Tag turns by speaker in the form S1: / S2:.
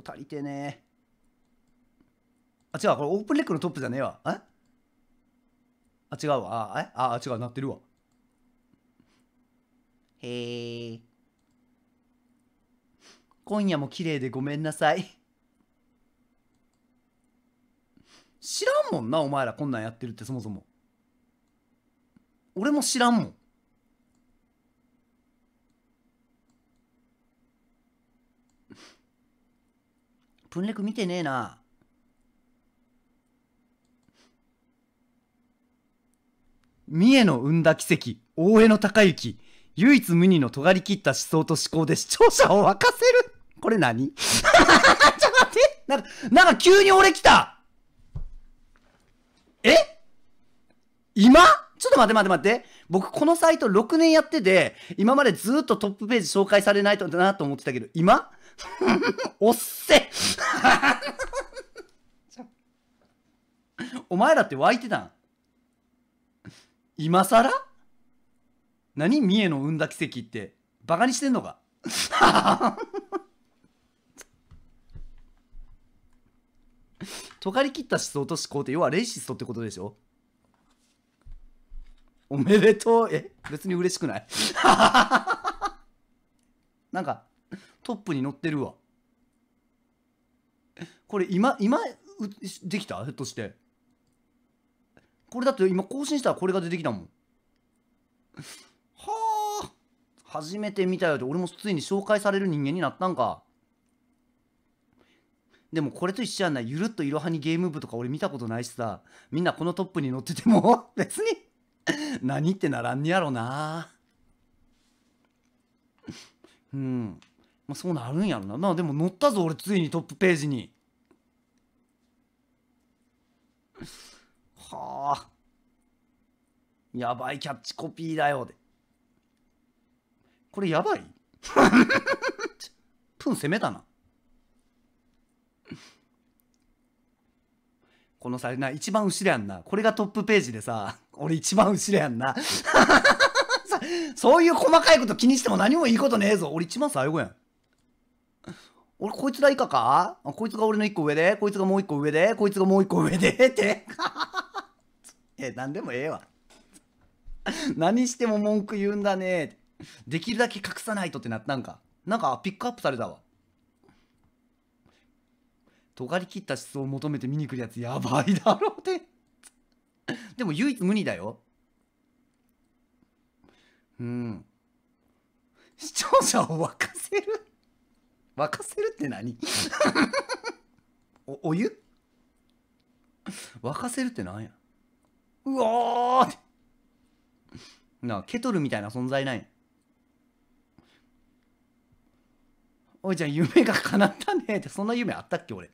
S1: 人足りてねあ、違う、これオープンレックのトップじゃねえわ。えあ、違うわ。あ、えあ、違う、なってるわ。へえ。今夜も綺麗でごめんなさい。知らんもんな、お前らこんなんやってるってそもそも。俺も知らんもん。プンレク見てねえな。三重の生んだ奇跡、大江の高行、唯一無二の尖り切った思想と思考で視聴者を沸かせるこれ何 ちょっと待ってなんか、なんか急に俺来たえと待って待って待って。僕、このサイト6年やってて、今までずっとトップページ紹介されないとなと思ってたけど、今 おっせ お前らって湧いてたん今更何三重の生んだ奇跡って。バカにしてんのか 尖り切った思想と思考って要はレイシストってことでしょおめでとう。え、別に嬉しくない なんか、トップに乗ってるわ。これ今、今、できたひょっとして。これだって今更新したらこれが出てきたもん。はあ。初めて見たよって、俺もついに紹介される人間になったんか。でもこれと一緒やんな。ゆるっといろはにゲーム部とか俺見たことないしさ。みんなこのトップに乗ってても、別に。何ってならんねやろな。うん。まあ、そうなるんやろな。まあでも乗ったぞ、俺、ついにトップページに。はあ。やばいキャッチコピーだよ。で。これやばい プン攻めたな。このさな一番後ろやんなこれがトップページでさ 俺一番後ろやんな そういう細かいこと気にしても何もいいことねえぞ俺一番最後やん俺こいつら以下かこいつが俺の一個上でこいつがもう一個上でこいつがもう一個上で ってえ何でもええわ何しても文句言うんだねできるだけ隠さないとってなったんかなんかピックアップされたわ尖り切った思想を求めて見に来るやつやばいだろうでも唯一無二だようん視聴者を沸かせる沸かせるって何 おお湯沸かせるって何やうわーっなケトルみたいな存在ない。おいちゃん夢が叶ったねってそんな夢あったっけ俺